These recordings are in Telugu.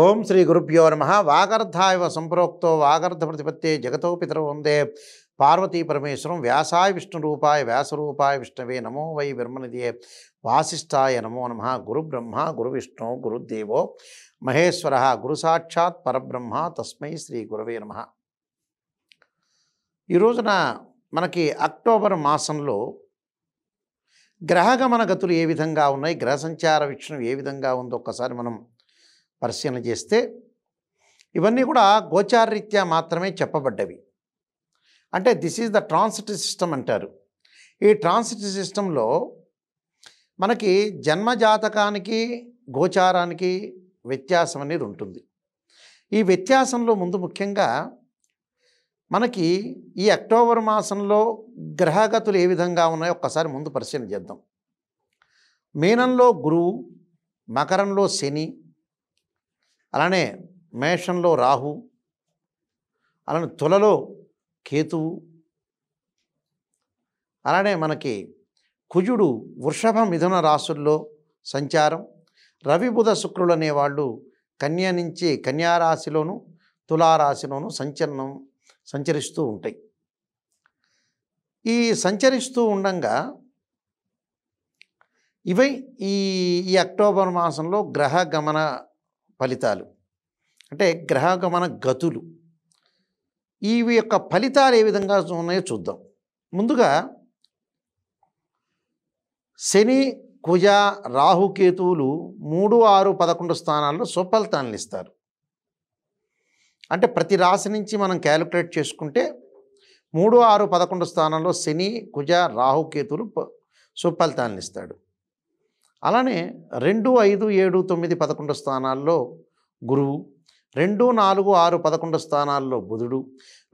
ఓం శ్రీ గురుభ్యో నమ వాగర్ధాయవ సంప్రోక్తో వాగర్ధ ప్రతిపత్తే జగతో పితర వందే పార్వతీ పరమేశ్వరం వ్యాసాయ విష్ణు రూపాయ వ్యాసరూపాయ విష్ణవే నమో వై బ్రహ్మనిదే వాసిష్ఠాయ నమో నమ గురుబ్రహ్మ గురు విష్ణు గురుదేవో మహేశ్వర గురు సాక్షాత్ పరబ్రహ్మ తస్మై శ్రీ గురవే నమ ఈ రోజున మనకి అక్టోబర్ మాసంలో గ్రహగమన గతులు ఏ విధంగా ఉన్నాయి గ్రహ సంచార వీక్షణం ఏ విధంగా ఉందో ఒక్కసారి మనం పరిశీలన చేస్తే ఇవన్నీ కూడా గోచారరీత్యా మాత్రమే చెప్పబడ్డవి అంటే this is the transit system అంటారు ఈ ట్రాన్సిట్ సిస్టంలో మనకి జన్మజాతకానికి గోచారానికి వ్యత్యాసం అనేది ఉంటుంది ఈ వ్యత్యాసంలో ముందు ముఖ్యంగా మనకి ఈ అక్టోబర్ మాసంలో గ్రహగతులు ఏ విధంగా ఉన్నాయో ఒక్కసారి ముందు పరిశీలన చేద్దాం మీనంలో గురువు మకరంలో శని అలానే మేషంలో రాహు అలానే తులలో కేతువు అలానే మనకి కుజుడు వృషభ మిథున రాసుల్లో సంచారం రవి బుధ శుక్రులు అనేవాళ్ళు కన్య నుంచి కన్యారాశిలోను తులారాశిలోను సంచలనం సంచరిస్తూ ఉంటాయి ఈ సంచరిస్తూ ఉండంగా ఇవై ఈ అక్టోబర్ మాసంలో గ్రహ గమన ఫలితాలు అంటే గ్రహగమన గతులు ఇవి యొక్క ఫలితాలు ఏ విధంగా ఉన్నాయో చూద్దాం ముందుగా శని కుజ రాహుకేతువులు మూడు ఆరు పదకొండు స్థానాల్లో స్వఫలితాలను ఇస్తారు అంటే ప్రతి రాశి నుంచి మనం క్యాలిక్యులేట్ చేసుకుంటే మూడు ఆరు పదకొండు స్థానాల్లో శని కుజ రాహుకేతువులు సుఫలితాలను ఇస్తాడు అలానే రెండు ఐదు ఏడు తొమ్మిది పదకొండు స్థానాల్లో గురువు రెండు నాలుగు ఆరు పదకొండు స్థానాల్లో బుధుడు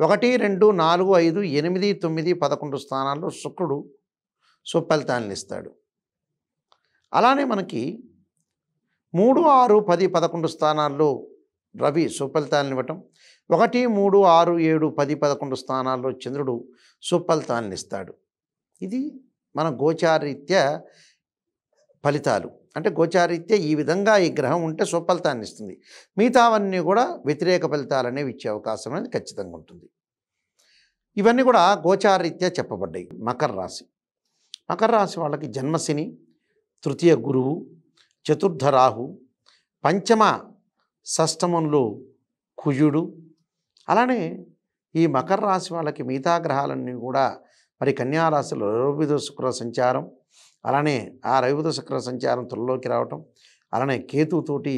ఒకటి రెండు నాలుగు ఐదు ఎనిమిది తొమ్మిది పదకొండు స్థానాల్లో శుక్రుడు సుఫలితాలను ఇస్తాడు అలానే మనకి మూడు ఆరు పది పదకొండు స్థానాల్లో రవి సుఫలితాలను ఇవ్వటం ఒకటి మూడు ఆరు ఏడు పది పదకొండు స్థానాల్లో చంద్రుడు సుఫలితాలను ఇస్తాడు ఇది మన గోచారీత్యా ఫలితాలు అంటే గోచారీత్యా ఈ విధంగా ఈ గ్రహం ఉంటే స్వఫలితాన్ని ఇస్తుంది మిగతావన్నీ కూడా వ్యతిరేక ఫలితాలు అనేవి ఇచ్చే అవకాశం అనేది ఖచ్చితంగా ఉంటుంది ఇవన్నీ కూడా గోచారీత్యా చెప్పబడ్డాయి మకర రాశి మకర రాశి వాళ్ళకి జన్మశని తృతీయ గురువు చతుర్థ రాహు పంచమ షష్టమంలో కుజుడు అలానే ఈ మకర రాశి వాళ్ళకి మిగతా గ్రహాలన్నీ కూడా మరి కన్యారాశిలో రవిదోశుక్ర సంచారం అలానే ఆ రవిపుత శుక్ర సంచారం తులలోకి రావటం అలానే కేతుతోటి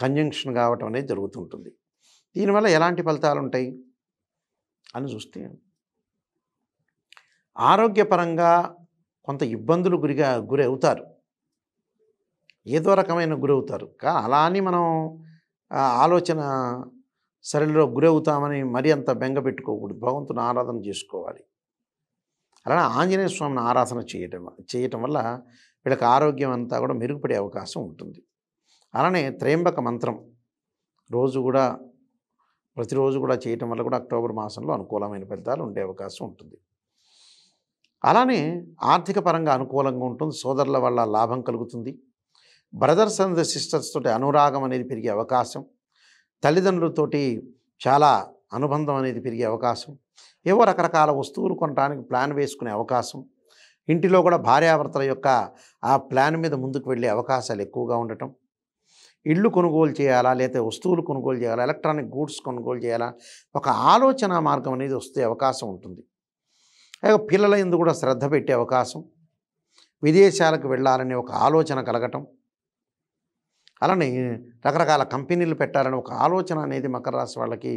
కంజంక్షన్ కావటం అనేది జరుగుతుంటుంది దీనివల్ల ఎలాంటి ఫలితాలు ఉంటాయి అని చూస్తే ఆరోగ్యపరంగా కొంత ఇబ్బందులు గురిగా గురి అవుతారు ఏదో రకమైన గురవుతారు కా అలా అని మనం ఆలోచన సరిలో గురవుతామని మరి అంత బెంగ పెట్టుకోకూడదు భగవంతుని ఆరాధన చేసుకోవాలి అలానే ఆంజనేయ స్వామిని ఆరాధన చేయటం చేయటం వల్ల వీళ్ళకి ఆరోగ్యం అంతా కూడా మెరుగుపడే అవకాశం ఉంటుంది అలానే త్రయంబక మంత్రం రోజు కూడా ప్రతిరోజు కూడా చేయటం వల్ల కూడా అక్టోబర్ మాసంలో అనుకూలమైన ఫలితాలు ఉండే అవకాశం ఉంటుంది అలానే ఆర్థిక పరంగా అనుకూలంగా ఉంటుంది సోదరుల వల్ల లాభం కలుగుతుంది బ్రదర్స్ అండ్ సిస్టర్స్ తోటి అనురాగం అనేది పెరిగే అవకాశం తల్లిదండ్రులతోటి చాలా అనుబంధం అనేది పెరిగే అవకాశం ఏవో రకరకాల వస్తువులు కొనడానికి ప్లాన్ వేసుకునే అవకాశం ఇంటిలో కూడా భార్యాభర్తల యొక్క ఆ ప్లాన్ మీద ముందుకు వెళ్ళే అవకాశాలు ఎక్కువగా ఉండటం ఇల్లు కొనుగోలు చేయాలా లేకపోతే వస్తువులు కొనుగోలు చేయాలా ఎలక్ట్రానిక్ గూడ్స్ కొనుగోలు చేయాలా ఒక ఆలోచన మార్గం అనేది వస్తే అవకాశం ఉంటుంది అలాగే పిల్లల ఎందుకు కూడా శ్రద్ధ పెట్టే అవకాశం విదేశాలకు వెళ్ళాలనే ఒక ఆలోచన కలగటం అలానే రకరకాల కంపెనీలు పెట్టాలని ఒక ఆలోచన అనేది మకర రాశి వాళ్ళకి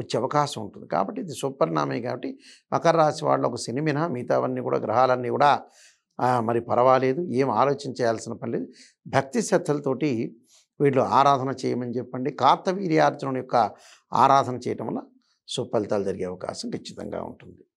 వచ్చే అవకాశం ఉంటుంది కాబట్టి ఇది సూపర్నామే కాబట్టి మకర రాశి వాళ్ళు ఒక శని మిగతావన్నీ కూడా గ్రహాలన్నీ కూడా మరి పర్వాలేదు ఏం ఆలోచన చేయాల్సిన పని లేదు భక్తి శ్రద్ధలతోటి వీళ్ళు ఆరాధన చేయమని చెప్పండి కార్తవీర్యార్జునుని యొక్క ఆరాధన చేయటం వల్ల సుఫలితాలు జరిగే అవకాశం ఖచ్చితంగా ఉంటుంది